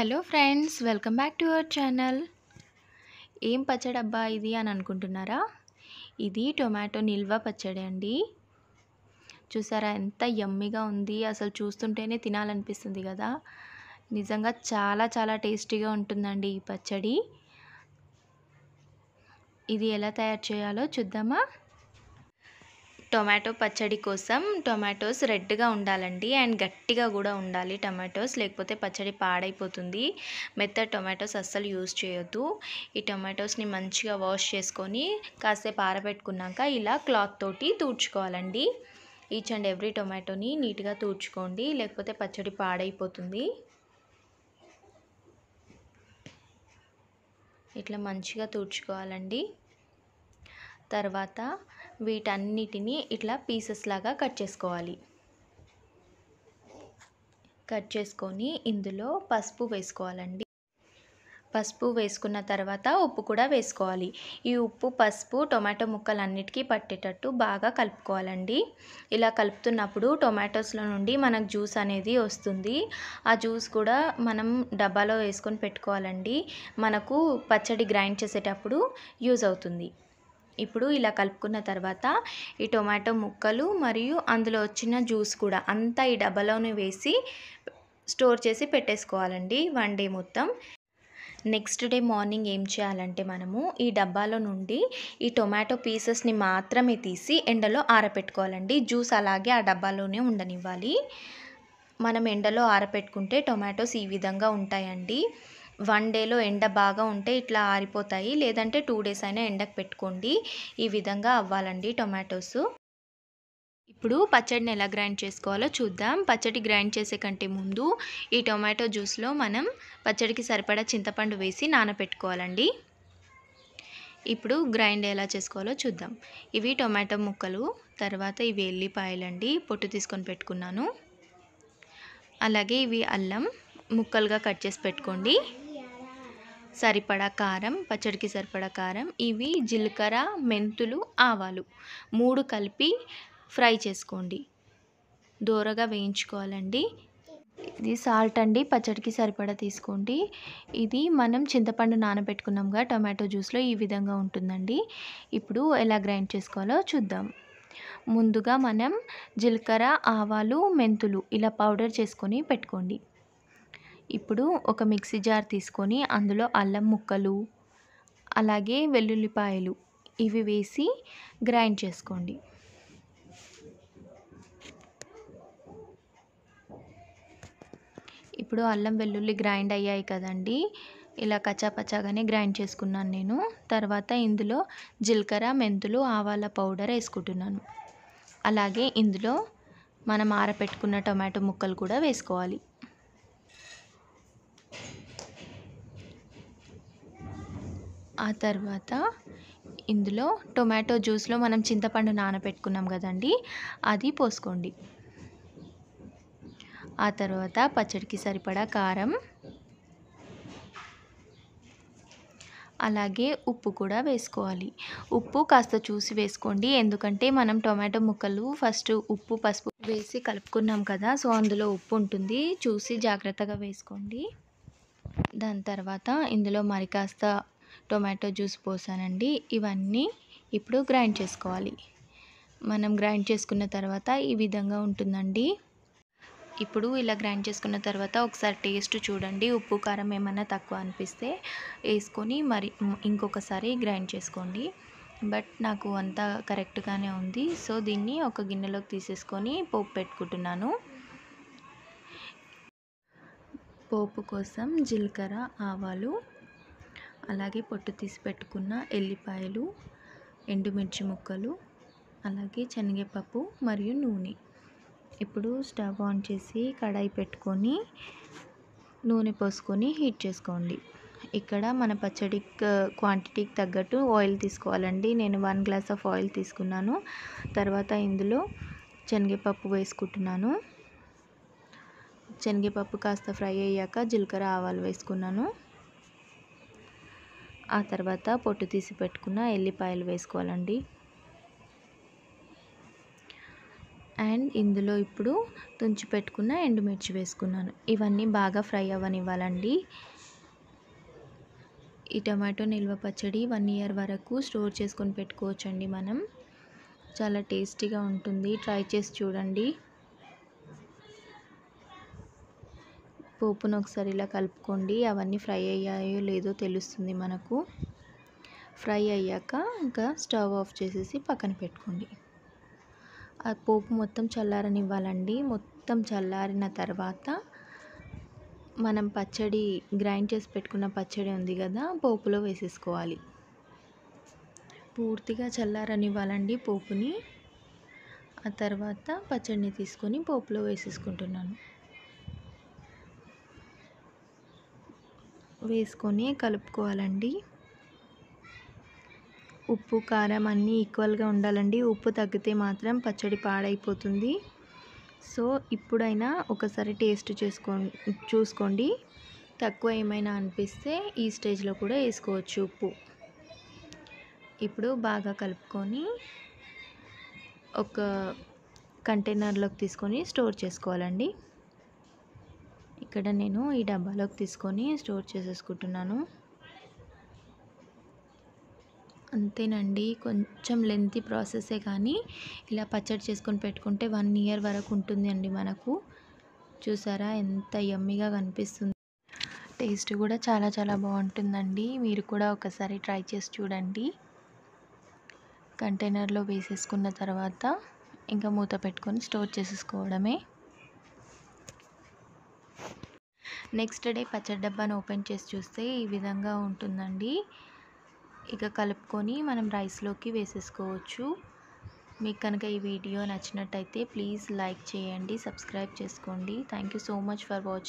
hello friends welcome back to our channel ఏం పచ్చడబ్బా ఇది అని అనుకుంటున్నారా ఇది టొమాటో నిల్వ పచ్చడి అండి చూసారా ఎంత యమ్మిగా ఉంది అసలు చూస్తుంటేనే తినాలనిపిస్తుంది కదా నిజంగా చాలా చాలా టేస్టీగా ఉంటుందండి ఈ పచ్చడి ఇది ఎలా తయారు చేయాలో చూద్దామా టొమాటో పచ్చడి కోసం టొమాటోస్ రెడ్గా ఉండాలండి అండ్ గట్టిగా కూడా ఉండాలి టొమాటోస్ లేకపోతే పచ్చడి పాడైపోతుంది మెత్త టొమాటోస్ అస్సలు యూజ్ చేయొద్దు ఈ టొమాటోస్ని మంచిగా వాష్ చేసుకొని కాసేపు ఆరబెట్టుకున్నాక ఇలా క్లాత్ తోటి తూడ్చుకోవాలండి ఈచ్ అండ్ ఎవ్రీ టొమాటోని నీట్గా తూడ్చుకోండి లేకపోతే పచ్చడి పాడైపోతుంది ఇట్లా మంచిగా తూడ్చుకోవాలండి తర్వాత వీటన్నిటిని ఇట్లా పీసెస్ లాగా కట్ చేసుకోవాలి కట్ చేసుకొని ఇందులో పసుపు వేసుకోవాలండి పసుపు వేసుకున్న తర్వాత ఉప్పు కూడా వేసుకోవాలి ఈ ఉప్పు పసుపు టొమాటో ముక్కలన్నిటికీ పట్టేటట్టు బాగా కలుపుకోవాలండి ఇలా కలుపుతున్నప్పుడు టొమాటోస్లో నుండి మనకు జ్యూస్ అనేది వస్తుంది ఆ జ్యూస్ కూడా మనం డబ్బాలో వేసుకొని పెట్టుకోవాలండి మనకు పచ్చడి గ్రైండ్ చేసేటప్పుడు యూజ్ అవుతుంది ఇప్పుడు ఇలా కలుపుకున్న తర్వాత ఈ టొమాటో ముక్కలు మరియు అందులో వచ్చిన జ్యూస్ కూడా అంతా ఈ డబ్బాలోనే వేసి స్టోర్ చేసి పెట్టేసుకోవాలండి వన్ డే మొత్తం నెక్స్ట్ డే మార్నింగ్ ఏం చేయాలంటే మనము ఈ డబ్బాలో నుండి ఈ టొమాటో పీసెస్ని మాత్రమే తీసి ఎండలో ఆరపెట్టుకోవాలండి జ్యూస్ అలాగే ఆ డబ్బాలోనే ఉండనివ్వాలి మనం ఎండలో ఆరపెట్టుకుంటే టొమాటోస్ ఈ విధంగా ఉంటాయండి వన్ డేలో ఎండ బాగా ఉంటే ఇట్లా ఆరిపోతాయి లేదంటే టూ డేస్ అయినా ఎండకు పెట్టుకోండి ఈ విధంగా అవ్వాలండి టొమాటోస్ ఇప్పుడు పచ్చడిని ఎలా గ్రైండ్ చేసుకోవాలో చూద్దాం పచ్చడి గ్రైండ్ చేసే కంటే ముందు ఈ టొమాటో జ్యూస్లో మనం పచ్చడికి సరిపడా చింతపండు వేసి నానపెట్టుకోవాలండి ఇప్పుడు గ్రైండ్ ఎలా చేసుకోవాలో చూద్దాం ఇవి టొమాటో ముక్కలు తర్వాత ఇవి ఎల్లిపాయలండి పొట్టు తీసుకొని పెట్టుకున్నాను అలాగే ఇవి అల్లం ముక్కలుగా కట్ చేసి పెట్టుకోండి సరిపడా కారం పచ్చడికి సరిపడా కారం ఇవి జీలకర్ర మెంతులు ఆవాలు మూడు కలిపి ఫ్రై చేసుకోండి దూరగా వేయించుకోవాలండి ఇది సాల్ట్ అండి పచ్చడికి సరిపడా తీసుకోండి ఇది మనం చింతపండు నానబెట్టుకున్నాంగా టొమాటో జ్యూస్లో ఈ విధంగా ఉంటుందండి ఇప్పుడు ఎలా గ్రైండ్ చేసుకోవాలో చూద్దాం ముందుగా మనం జీలకర్ర ఆవాలు మెంతులు ఇలా పౌడర్ చేసుకొని పెట్టుకోండి ఇప్పుడు ఒక మిక్సీ జార్ తీసుకొని అందులో అల్లం ముక్కలు అలాగే వెల్లుల్లిపాయలు ఇవి వేసి గ్రైండ్ చేసుకోండి ఇప్పుడు అల్లం వెల్లుల్లి గ్రైండ్ అయ్యాయి కదండి ఇలా కచ్చాపచ్చాగానే గ్రైండ్ చేసుకున్నాను నేను తర్వాత ఇందులో జీలకర్ర మెంతులు ఆవాల పౌడర్ వేసుకుంటున్నాను అలాగే ఇందులో మనం ఆరపెట్టుకున్న టొమాటో ముక్కలు కూడా వేసుకోవాలి ఆ తర్వాత ఇందులో టొమాటో జ్యూస్లో మనం చింతపండు నానబెట్టుకున్నాం కదండి అది పోసుకోండి ఆ తర్వాత పచ్చడికి సరిపడా కారం అలాగే ఉప్పు కూడా వేసుకోవాలి ఉప్పు కాస్త చూసి వేసుకోండి ఎందుకంటే మనం టొమాటో ముక్కలు ఫస్ట్ ఉప్పు పసుపు వేసి కలుపుకున్నాం కదా సో అందులో ఉప్పు ఉంటుంది చూసి జాగ్రత్తగా వేసుకోండి దాని తర్వాత ఇందులో మరి కాస్త టొమాటో జ్యూస్ పోసానండి ఇవన్నీ ఇప్పుడు గ్రైండ్ చేసుకోవాలి మనం గ్రైండ్ చేసుకున్న తర్వాత ఈ విధంగా ఉంటుందండి ఇప్పుడు ఇలా గ్రైండ్ చేసుకున్న తర్వాత ఒకసారి టేస్ట్ చూడండి ఉప్పు కారం ఏమైనా తక్కువ అనిపిస్తే వేసుకొని మరి ఇంకొకసారి గ్రైండ్ చేసుకోండి బట్ నాకు అంతా కరెక్ట్గానే ఉంది సో దీన్ని ఒక గిన్నెలోకి తీసేసుకొని పోపు పెట్టుకుంటున్నాను పోపు కోసం జీలకర్ర ఆవాలు అలాగే పొట్టు తీసి పెట్టుకున్న ఎల్లిపాయలు ఎండుమిర్చి ముక్కలు అలాగే శనగపప్పు మరియు నూనె ఇప్పుడు స్టవ్ ఆన్ చేసి కడాయి పెట్టుకొని నూనె పోసుకొని హీట్ చేసుకోండి ఇక్కడ మన పచ్చడి క్వాంటిటీకి తగ్గట్టు ఆయిల్ తీసుకోవాలండి నేను వన్ గ్లాస్ ఆఫ్ ఆయిల్ తీసుకున్నాను తర్వాత ఇందులో శనగపప్పు వేసుకుంటున్నాను శనగపప్పు కాస్త ఫ్రై అయ్యాక జీలకర్ర ఆవాలు వేసుకున్నాను ఆ తర్వాత పొట్టు తీసి పెట్టుకున్న ఎల్లిపాయలు వేసుకోవాలండి అండ్ ఇందులో ఇప్పుడు తుంచి పెట్టుకున్న ఎండుమిర్చి వేసుకున్నాను ఇవన్నీ బాగా ఫ్రై అవ్వనివ్వాలండి ఈ టమాటో నిల్వ పచ్చడి వన్ ఇయర్ వరకు స్టోర్ చేసుకొని పెట్టుకోవచ్చండి మనం చాలా టేస్టీగా ఉంటుంది ట్రై చేసి చూడండి ఉప్పును ఒకసారి ఇలా కలుపుకోండి అవన్నీ ఫ్రై అయ్యాయో లేదో తెలుస్తుంది మనకు ఫ్రై అయ్యాక ఇంకా స్టవ్ ఆఫ్ చేసేసి పక్కన పెట్టుకోండి ఆ పోపు మొత్తం చల్లారనివ్వాలండి మొత్తం చల్లారిన తర్వాత మనం పచ్చడి గ్రైండ్ చేసి పెట్టుకున్న పచ్చడి ఉంది కదా పోపులో వేసేసుకోవాలి పూర్తిగా చల్లారనివ్వాలండి పోపుని ఆ తర్వాత పచ్చడిని తీసుకొని పోపులో వేసేసుకుంటున్నాను వేసుకొని కలుపుకోవాలండి ఉప్పు కారం అన్నీ ఈక్వల్గా ఉండాలండి ఉప్పు తగ్గితే మాత్రం పచ్చడి పాడైపోతుంది సో ఇప్పుడైనా ఒకసారి టేస్ట్ చేసుకో చూసుకోండి తక్కువ ఏమైనా అనిపిస్తే ఈ స్టేజ్లో కూడా వేసుకోవచ్చు ఉప్పు ఇప్పుడు బాగా కలుపుకొని ఒక కంటైనర్లోకి తీసుకొని స్టోర్ చేసుకోవాలండి ఇక్కడ నేను ఈ డబ్బాలోకి తీసుకొని స్టోర్ చేసేసుకుంటున్నాను అంతేనండి కొంచెం లెంతీ ప్రాసెసే కానీ ఇలా పచ్చడి చేసుకొని పెట్టుకుంటే వన్ ఇయర్ వరకు ఉంటుంది అండి మనకు చూసారా ఎంత యమ్మీగా కనిపిస్తుంది టేస్ట్ కూడా చాలా చాలా బాగుంటుందండి మీరు కూడా ఒకసారి ట్రై చేసి చూడండి కంటైనర్లో వేసేసుకున్న తర్వాత ఇంకా మూత పెట్టుకొని స్టోర్ చేసేసుకోవడమే నెక్స్ట్ డే పచ్చడి డబ్బాను ఓపెన్ చేసి చూస్తే ఈ విధంగా ఉంటుందండి ఇక కలుపుకొని మనం రైస్లోకి వేసేసుకోవచ్చు మీకు కనుక ఈ వీడియో నచ్చినట్టయితే ప్లీజ్ లైక్ చేయండి సబ్స్క్రైబ్ చేసుకోండి thank you so much for watching